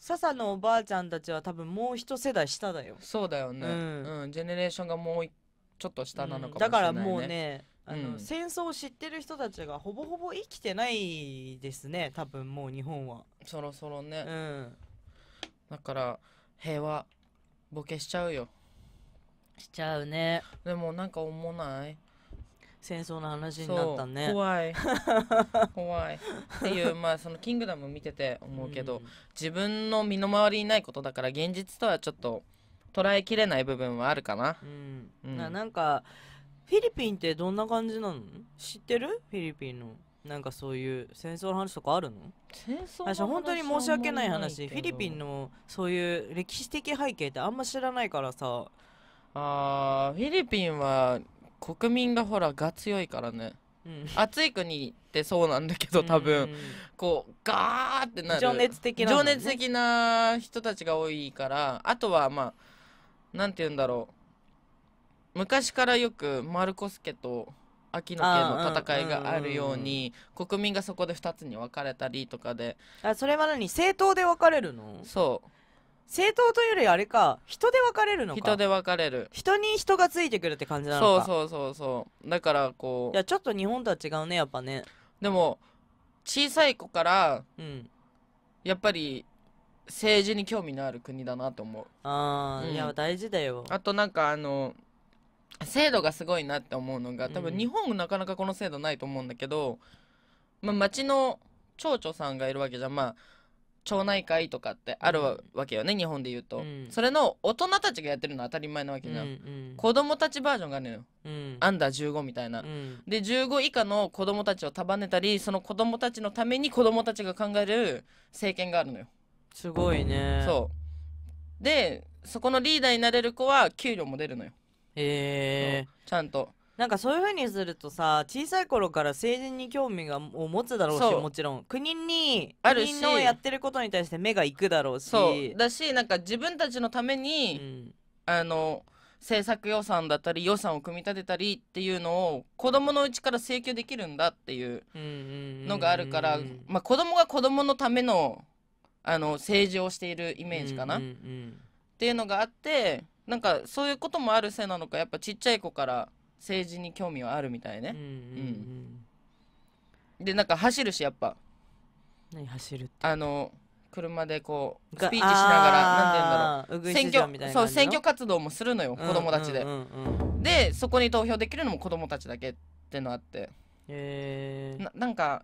B: 笹のおばあちゃんたちは多分もう一世代下だよそうだよね、うん、うん、ジェネレーションがもうちょっと下なのかもしれない、ねだからもうねあの、うん、
A: 戦争を知ってる人たちがほぼほぼ生きてな
B: いですね多分もう日本はそろそろね、うん、だから平和ボケしちゃうよしちゃうねでもなんか思わない戦争の話になったね怖い 怖いっていうまあその「キングダム」見てて思うけど、うん、自分の身の回りにないことだから現実とはちょっと捉えきれない部分はあるかな。うん、うん、なんかフィリピンってどんな感じなの知ってるフィリピンの。なんかそういう
A: 戦争の話とかあるの戦争の本当に申し訳ない話フィリピンのそうい
B: う歴史的背景ってあんま知らないからさあフィリピンは国民がほらが強いからね、うん、暑い国ってそうなんだけど多分、うん、こうガーってなる情熱的な、ね、情熱的な人たちが多いからあとはまあなんて言うんだろう昔からよく丸子助と秋の家の戦いがあるように、うん、国民がそこで2つに分かれたりとかであそ
A: れは何政
B: 党で分かれるのそう
A: 政党というよりあれか人で分かれるのか人で分かれる人に人がついてくるって感じなのそう
B: そうそうそうだからこういやちょっと日本とは違うねやっぱねでも小さい子からうんやっぱり政治に興味のある国だなと思うああ、うんいや大事だよあとなんかあの制度がすごいなって思うのが多分日本もなかなかこの制度ないと思うんだけど、まあ、町の町長さんがいるわけじゃんまあ町内会とかってあるわけよね、うん、日本で言うと、うん、それの大人たちがやってるのは当たり前なわけじゃん、うんうん、子供たちバージョンがあるのよ、うん、アンダー15みたいな、で15以下の子供たちを束ねたりその子供たちのために子供たちが考える政権があるのよすごいねそうでそこのリーダーになれる子は給料も出るのよ
A: へえちゃんとなんかそういうふうにするとさ小さい頃から政治に興味がを持つだろうしうもちろん国にあるし国のやってることに対して目がいくだろうしそうだ
B: しなんか自分たちのためうに、んあの政策予算だったり予算を組み立てたりっていうのを子供のうちから請求できるんだっていううんうんうんうんのがあるから、まあ、子供が子供のためのあの政治をしているイメージかな、うんうんうんっていうのがあってなんかそういうこともあるせいなのかやっぱちっちゃい子から政治に興味はあるみたいねうん、うん、でなんか走るしやっぱ何走るってあの車でこうスピーチしながら何て言うんだろう選挙そう選挙活動もするのよ子供たちで、でそこに投票できるのも子供たちだけってのあってへえなんか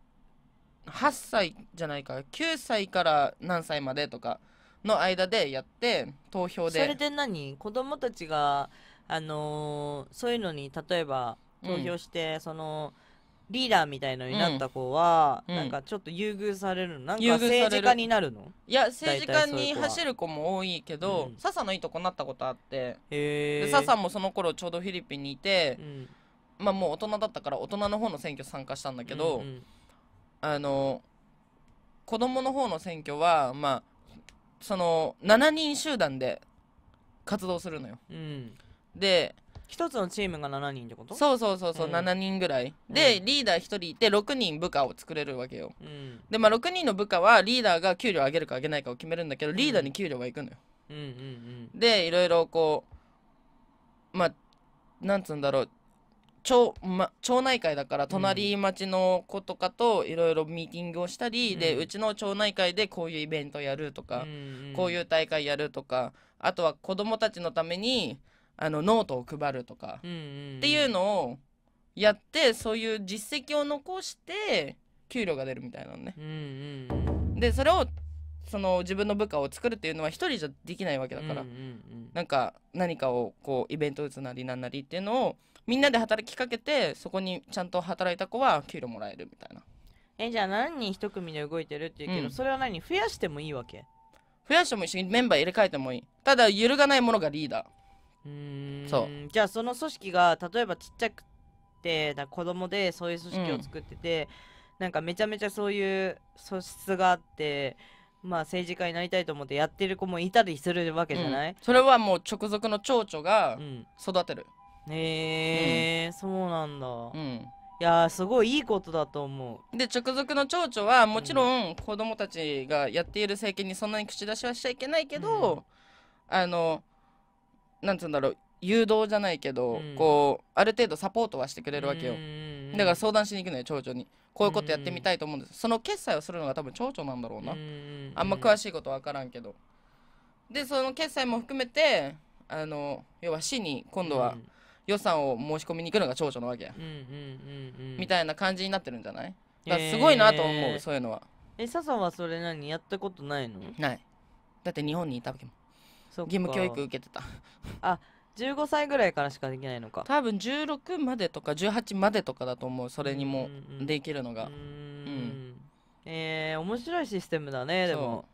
B: 8歳じゃないか9歳から何歳までとかの間でやって投票でそれで何子供たちがあのー、そういうのに
A: 例えば投票して、うん、そのリーダーみたいのになった子は、うん、なんか
B: ちょっと優遇されるのなんか政治家になるのいや政治家に走る子も多いけど、うん、笹のいいとこなったことあってササもその頃ちょうどフィリピンにいて、うん、まあもう大人だったから大人の方の選挙参加したんだけど、うんうん、あの子供の方の選挙はまあその7人集団で活動するのよ。うんで一つのチームが7人ってことそうそうそうそう、うん、7人ぐらいで、うん、リーダー1人いて6人部下を作れるわけよ、うん、でまあ6人の部下はリーダーが給料上げるか上げないかを決めるんだけどリーダーに給料がいくのよ、うんうんうん、でいろいろこうまあなんつうんだろう町,、ま、町内会だから隣町の子とかといろいろミーティングをしたり、うん、でうちの町内会でこういうイベントやるとか、うんうん、こういう大会やるとかあとは子供たちのためにあのノートを配るとか、っていうのをやってそういう実績を残して給料が出るみたいなのね。でそれをその自分の部下を作るっていうのは一人じゃできないわけだから、何なんか何かをこうイベント打つなりなんなりっていうのをみんなで働きかけてそこにちゃんと働いた子は給料もらえるみたいな。えじゃあ何人1組で動いてるって言うけど、うん、それは何増やしてもいいわけ増やしてもいいしメンバー入れ替えてもいいただ揺るがないものがリーダーうんそうじゃあその組織が例えば
A: ちっちゃくてだ子供でそういう組織を作ってて、うん、なんかめちゃめちゃそういう素質があってまあ政治家になりたいと思ってやってる子もいたりするわけじゃない、うん、
B: それはもう直属の蝶々が育てる、
A: うん、えうん、そうなんだ、うん、いやすごいいいことだと思
B: うで直属の蝶々はもちろん子供たちがやっている政権にそんなに口出しはしちゃいけないけど、あのなんつうんだろう誘導じゃないけど、うんこうある程度サポートはしてくれるわけよ、だから相談しに行くのよ町長にこういうことやってみたいと思うんです、その決済をするのが多分町長なんだろうな、あんま詳しいことは分からんけどでその決済も含めてあの要は市に今度は予算を申し込みに行くのが町長なわけや、みたいな感じになってるんじゃない
A: だからすごいなと思う、えーそ
B: ういうのはえんはそれ何やったことないのないだって日本にいたわけもん義務教育受けてたあ15歳ぐらいからしかできないのか多分16までとか18までとかだと思うそれにもできるのがうん、うん、えー、面白いシステムだねでも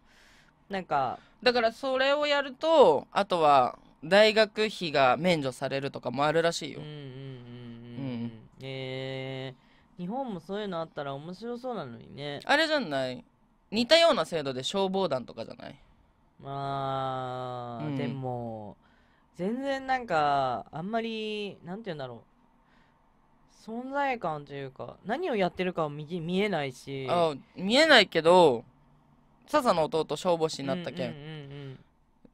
B: なんかだからそれをやるとあとは大学費が免除されるとかもあるらしいようんうんうんうん、うん、えー、日本もそういうのあったら面白そうなのにねあれじゃない似たような制度で消防団とかじゃないまあ、うんでも全然なんかあんまりなんて言うんだろう存在感というか何をやってるかは見見えないしあ見えないけど笹の弟消防士になったけん,、うんうんうんうん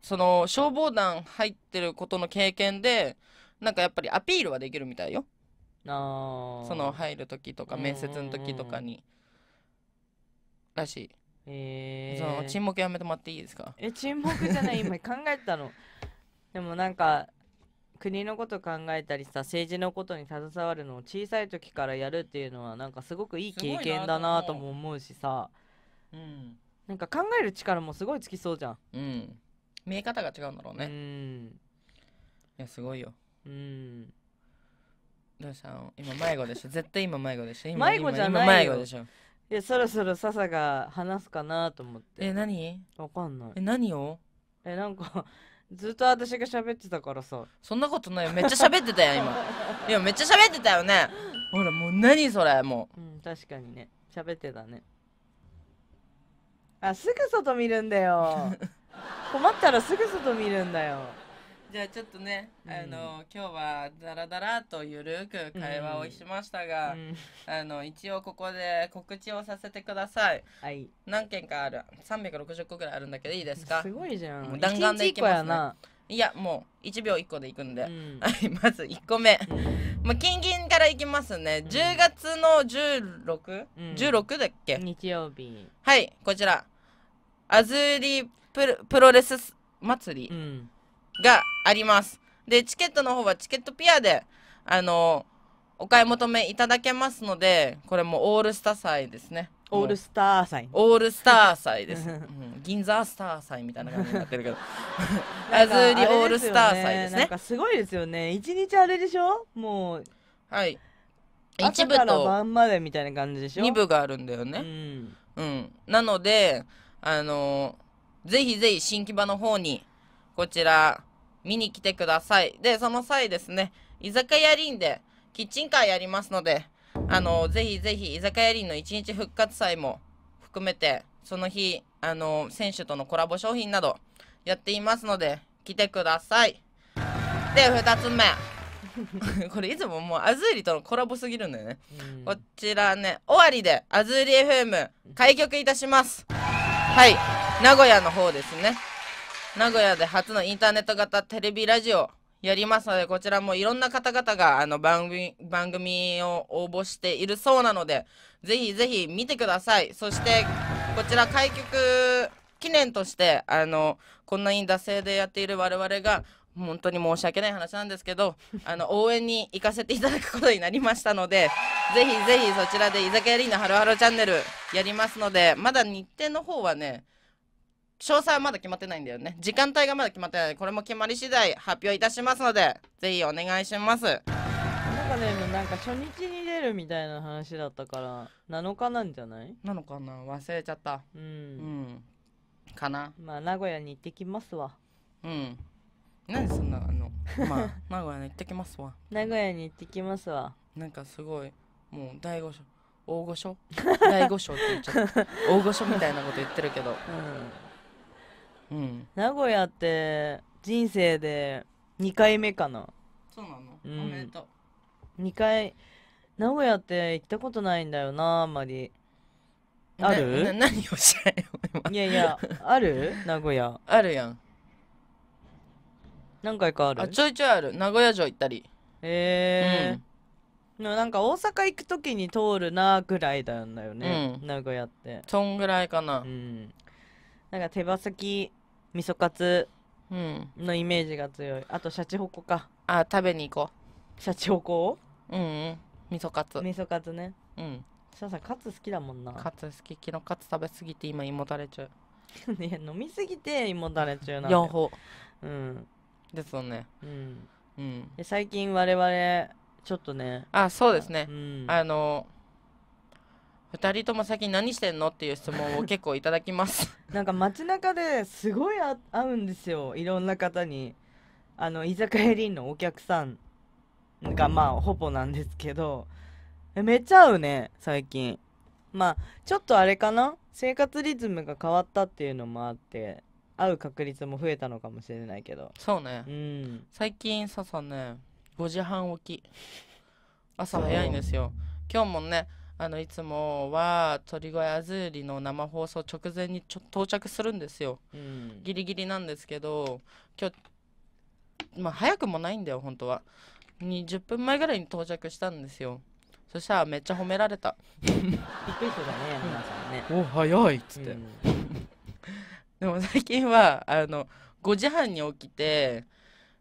B: その消防団入ってることの経験でなんかやっぱりアピールはできるみたいよあその入る時とか面接の時とかにらしいえー、沈黙やめてもらっていいですかえ沈黙じゃない今
A: 考えたの でもなんか国のこと考えたりさ政治のことに携わるのを小さい時からやるっていうのはなんかすごくいい経験だなとも思うし
B: さうんなんか考える力もすごいつきそうじゃんうん見え方が違うんだろうねうんいやすごいようんどうしたの今迷子でしょ絶対今迷子でしょ今迷子じゃないよ迷子でしょいや、そろそろ笹が話すかなと思って。え、何わかんない。え、何をえ、なんか ずっと私が喋ってたからさ。そんなことないよ。めっちゃ喋ってたよ、今。いや、めっちゃ喋ってたよね。ほら、もう何それ、もう。うん、確かにね。喋ってたね。あ、すぐ外見るん
A: だよ。困ったらすぐ外見るんだよ。
B: じゃあちょっとね、うん、あの今日はダラダラとゆるく会話をしましたが、うんうん、あの一応ここで告知をさせてください。はい。何件かある、三百六十個ぐらいあるんだけどいいですか？すごいじゃん。弾丸でいきますね。いやもう1秒1個でいくんで、うん、まず1個目、うん、まあ、近々からいきますね、10月の 16?16、うん、16だっけ日曜日はいこちらアズーリプロレス祭り、があります。で、チケットの方はチケットピアで、あの、お買い求めいただけますので、これもオールスター祭ですね。オールスター祭。オールスター祭です。うん、銀座スター祭みたいな感じになってるけど。アズーリオールスター祭ですね。すすごいですよね。一日あれでしょもう。はい。一部と晩までみたいな感じでしょ。二部があるんだよね。うん。うん、なので、あのー、ぜひぜひ新木場の方に、こちら、見に来てください。で、その際ですね、居酒屋リンでキッチンカーやりますので、あの、ぜひぜひ居酒屋リンの1日復活祭も含めて、その日、あの、選手とのコラボ商品などやっていますので、来てください。で、2つ目。これいつももうアズーリとのコラボすぎるんだよね、うん、こちらね終わりでアズーリ FM 開局いたしますはい名古屋の方ですね名古屋で初のインターネット型テレビラジオやりますので、こちらもいろんな方々があの番組番組を応募しているそうなので、ぜひぜひ見てください。そして、こちら開局記念として、あの、こんなに惰性でやっている我々が、本当に申し訳ない話なんですけど、あの、応援に行かせていただくことになりましたので、ぜひぜひそちらで居酒屋リーナハロハロチャンネルやりますので、まだ日程の方はね、詳細はまだ決まってないんだよね時間帯がまだ決まってないこれも決まり次第発表いたしますのでぜひお願いしますなん
A: かねなんか初日に出るみたいな話だったから7日なんじゃないなのかな
B: 忘れちゃったうん、うん、かなまあ名古屋に行ってきますわうん何そんなあのまあ 名古屋に行ってきますわ名古屋に行ってきますわなんかすごいもう第大御所大御所って言っちゃった大御所みたいなこと言ってるけど、うんうん、名古屋っ
A: て人生で2回目かな
B: そうなの、うん、おめでと
A: う2回名古屋って行ったことないんだよなあんまりある何をしないいやいやある名古屋
B: あるやん何回かあるあちょいちょいある名古屋城行ったり
A: へえー、うんなんか大阪行く時に通るなぐらいだよね、うん、名古屋ってそんぐらいかなうんなんか手羽先味噌カツうんのイメージが強いあとシャチホコかあ食べに行こうシャチホコ
B: ううんうん味噌カツ味噌カツねうんシャさんカツ好きだもんなカツ好き昨日カツ食べすぎて今胃もたれちゃ
A: ういや 飲みすぎて胃もたれ中なんだ4
B: 歩うんですよねうんうんで最近我々ちょっとねあそうですね、うん、あの2人とも最近何してんのっていう質問を結構いただきます
A: なんか街中ですごい合うんですよいろんな方にあの居酒屋リンのお客さんがまあほぼなんですけどめっちゃ合うね最近まあちょっとあれかな生活リズムが変わったっていうのもあって会う確率も増えたのかもしれないけど
B: そうね、うん、最近ささね5時半起き朝早いんですよ今日もねあのいつもは鳥越アズーリの生放送直前に到着するんですよ、うん、ギリギリなんですけど今日まあ早くもないんだよ本当は20分前ぐらいに到着したんですよそしたらめっちゃ褒められたびっくりしたね皆さんね、お早いっつって、うん、でも最近はあの5時半に起きて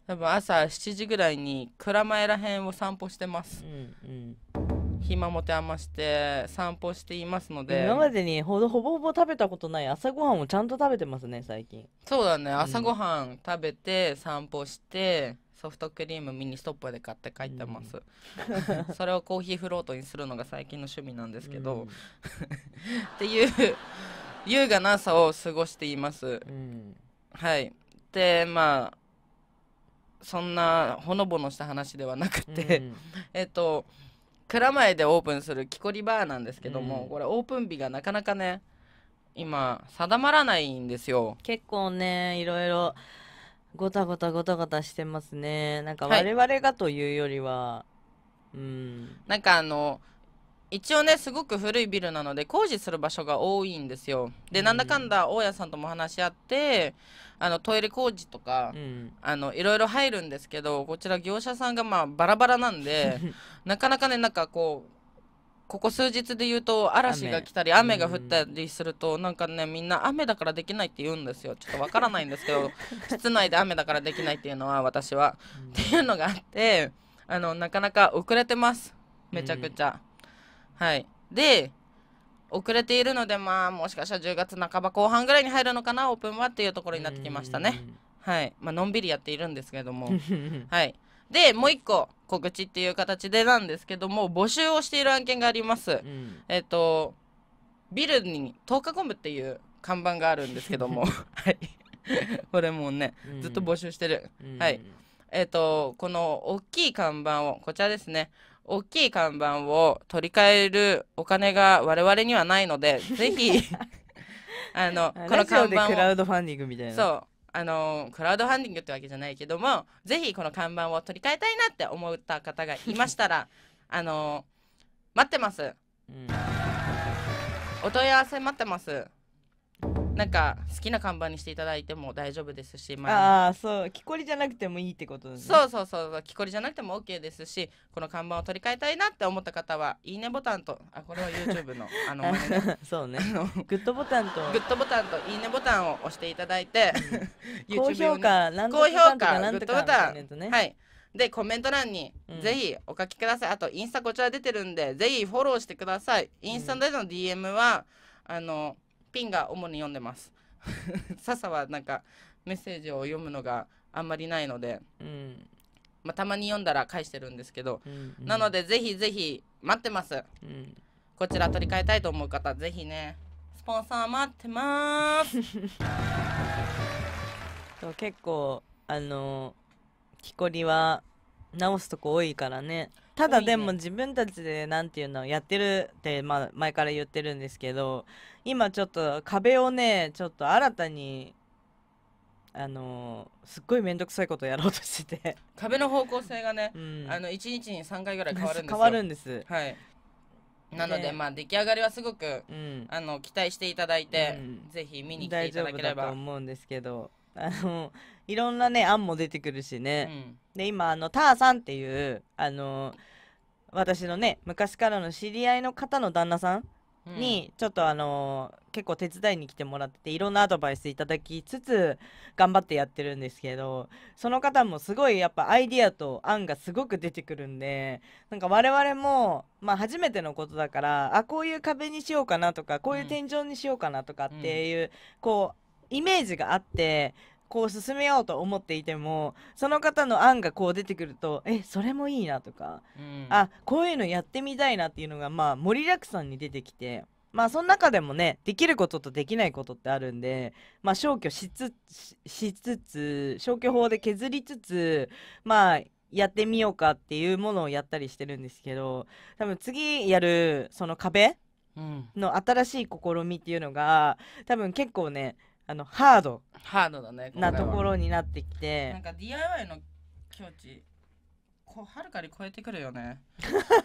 B: 多分朝7時ぐらいに蔵前らへんを散歩してます、うんうん暇持て余して散歩していますので今ま
A: でにほぼほぼ食べたことない朝ごはんをちゃんと食べてますね最近
B: そうだね朝ごはん食べて散歩して、ソフトクリームミニストップで買って帰ってます、うん、それをコーヒーフロートにするのが最近の趣味なんですけど、うん、っていう優雅な朝を過ごしています、うん、はいでまあそんなほのぼのした話ではなくて、えっと蔵前でオープンするきこりバーなんですけども、うん、これオープン日がなかなかね今定まらないんですよ結構ねいろいろ
A: ごたごたごたごたしてますねなんか我
B: 々がというよりは、はい、うんなんかあの一応ねすごく古いビルなので工事する場所が多いんですよでなんだかんだ大家さんとも話し合ってあのトイレ工事とか、うん、あのいろいろ入るんですけどこちら業者さんがまあバラバラなんで なかなかねなんかこうここ数日で言うと嵐が来たり雨が降ったりするとなんかねみんな雨だからできないって言うんですよちょっとわからないんですけど 室内で雨だからできないっていうのは私は、うん、っていうのがあってあのなかなか遅れてますめちゃくちゃ。うんはい。で、遅れているので、まあ、もしかしたら10月半ば後半ぐらいに入るのかな、オープンはっていうところになってきましたね。はい。まあ、のんびりやっているんですけども。はい。で、もう一個、告知っていう形でなんですけども、募集をしている案件があります。うん、えっ、ー、と、ビルに10日コムっていう看板があるんですけども、はい。これもね、ずっと募集してる。はい。えっ、ー、と、この大きい看板を、こちらですね。大きい看板を取り替えるお金が我々にはないので、ぜひ、あの、この看板を。クラウドファンディングみたいな。そう。あのクラウドファンディングってわけじゃないけどもぜひこの看板を取り替えたいなって思った方がいましたら あの待ってます、うん、お問い合わせ待ってますなんか好きな看板にしていただいても大丈夫ですし、まあ、ああ
A: そう木こりじゃなくてもいいってことですねそ
B: うそうそう木こりじゃなくても OK ですしこの看板を取り替えたいなって思った方はいいねボタンとあこれは YouTube の あの、ね、そうねグッドボタンとグッドボタンといいねボタンを押していただいて、う高評価何とか何とか何とか、ね、はいでコメント欄にぜひお書きください、うん、あとインスタこちら出てるんでぜひフォローしてくださいインスタでの DM は、うん、あのピンが主に読んでます 笹はなんかメッセージを読むのがあんまりないので、うんまあ、たまに読んだら返してるんですけど、うんうん、なのでぜひぜひ待ってます、うん、こちら取り替えたいと思う方ぜひねスポンサー待ってますと 結構
A: あの木こりは直すとこ多いからねただでも自分たちで何ていうのやってるって、まあ、前から言ってるんですけど今ちょっと壁をねちょっと新たにあのすっごい面倒くさいことやろうとしてて
B: 壁の方向性がね、うん、あの1日に3回ぐらい変わるんです変わるんですはいなので、まあ出来上がりはすごく、うん、あの期待していただいて、うん、ぜひ見に来ていただければと
A: 思うんですけどあのいろんなね案も出てくるしね、うん、で今あのターさんっていうあの私のね昔からの知り合いの方の旦那さんにちょっとあの結構手伝いに来てもらってていろんなアドバイスいただきつつ頑張ってやってるんですけどその方もすごいやっぱアイディアと案がすごく出てくるんでなんか我々も、まあ、初めてのことだからあこういう壁にしようかなとかこういう天井にしようかなとかっていう、こうイメージがあってこう進めようと思っていてもその方の案がこう出てくるとえそれもいいなとか、うん、あこういうのやってみたいなっていうのがまあ盛りだくさんに出てきてまあその中でもねできることとできないことってあるんでまあ消去しつしつつ消去法で削りつつまあやってみようかっていうものをやったりしてるんですけど多分次やるその壁の新しい試みっていうのが多分結構ねあのハードハードだねなところになってきてなん
B: か DIY の境地こはるかに超えてくるよね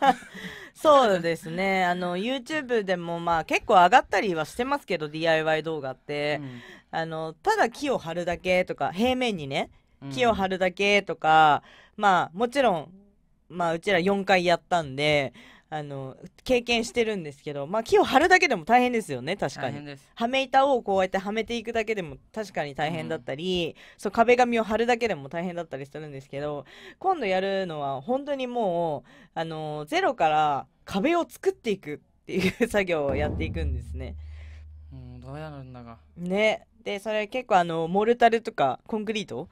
A: そうですねあの YouTube でもまあ結構上がったりはしてますけど DIY 動画って、うん、あのただ木を張るだけとか平面にね木を張るだけとか、うん、まあもちろんまあうちら4回やったんであの経験してるんですけど、まあ、木を張るだけでも大変ですよね確かにはめ板をこうやってはめていくだけでも確かに大変だったり、うん、そう壁紙を張るだけでも大変だったりするんですけど今度やるのは本当にもうあのゼロから壁を作っていくっていう作業をやっていくんですね。
B: うん、どうやるんだが
A: ねでそれ結構あのモルタルとかコンクリート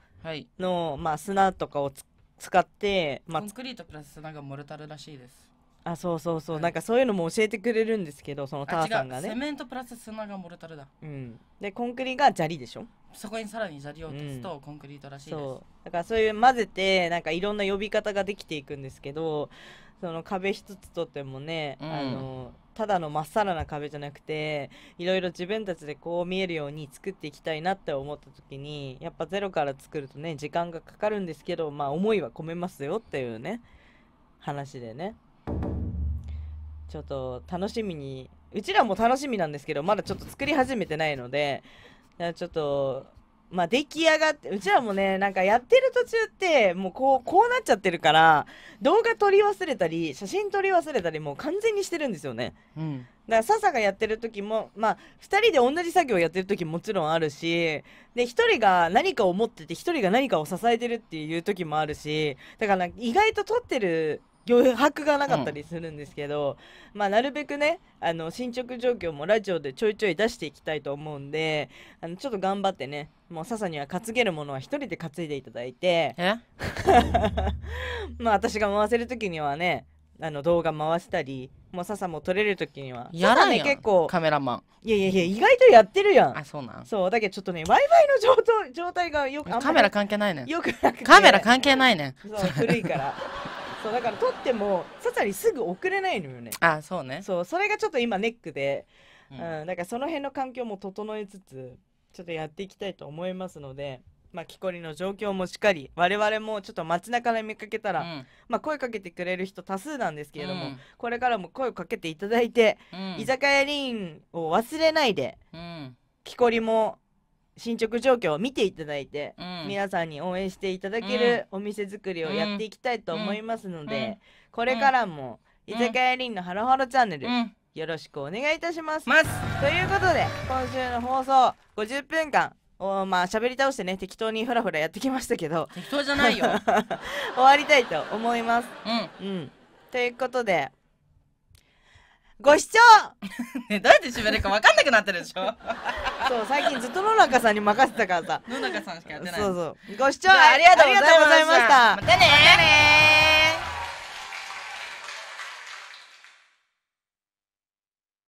A: の、はい、まあ、砂とかを使って、まあ、コンク
B: リートプラス砂がモルタルらしいです
A: あそうそうそう、はいなんかそういうのも教えてくれるんですけどそのターさんがねセメ
B: ントプラス砂がモルタルだ
A: うん、でコンクリが砂利でしょ
B: そこにさらに砂利を足すとコンクリートらしいです、そ
A: うだからそういう混ぜてなんかいろんな呼び方ができていくんですけどその壁一つとってもね、うんあのただのまっさらな壁じゃなくていろいろ自分たちでこう見えるように作っていきたいなって思った時にやっぱゼロから作るとね時間がかかるんですけどまあ思いは込めますよっていうね話でねちょっと楽しみにうちらも楽しみなんですけどまだちょっと作り始めてないのでちょっとまあ出来上がってうちらもねなんかやってる途中ってもうこうこうなっちゃってるから動画撮り忘れたり写真撮り忘れたりもう完全にしてるんですよね、うん、だから笹がやってる時もまあ2人で同じ作業やってる時もちろんあるしで1人が何かを持ってて1人が何かを支えてるっていう時もあるしだから意外と撮ってる余白がなかったりするんですけど、うん、まあなるべくねあの進捗状況もラジオでちょいちょい出していきたいと思うんであのちょっと頑張ってねもう笹には担げるものは1人で担いでいただいて まあ私が回せる時にはねあの動画回したりもう笹も撮れる時にはやらね結構カメラマンいやいやいや意外とやってるやんあそうなんそうだけどちょっとねワイワイの状態がよくカメラ関係
B: ないねんよくカメラ関係ないねんそう古いか
A: らそうだから撮ってもささりすぐ送れないのよねあそうねそうそれがちょっと今ネックで、うん、うん、だからその辺の環境も整えつつちょっとやっていきたいと思いますのでまあ、木こりの状況もしっかり我々もちょっと街中で見かけたら、うん、まあ、声かけてくれる人多数なんですけれども、うん、これからも声をかけていただいて、うん、居酒屋リーンを忘れないで、木こりも進捗状況を見ていただいて、うん、皆さんに応援していただけるお店作りをやっていきたいと思いますので、これからも「居酒屋りんのハロハロチャンネル」よろしくお願いいたします。ますということで今週の放送50分間おまあ喋り倒してね適当にふらふらやってきましたけど適当じゃないよ 終わりたいと思います。うん、うん、ということでご視聴
B: ね、どうやって締めるか分かんなくなってるでしょ
A: そう最近ずっと野中さんに任せたからさ野中さんしかやってないそうそうご視聴ありがとうございましたまたね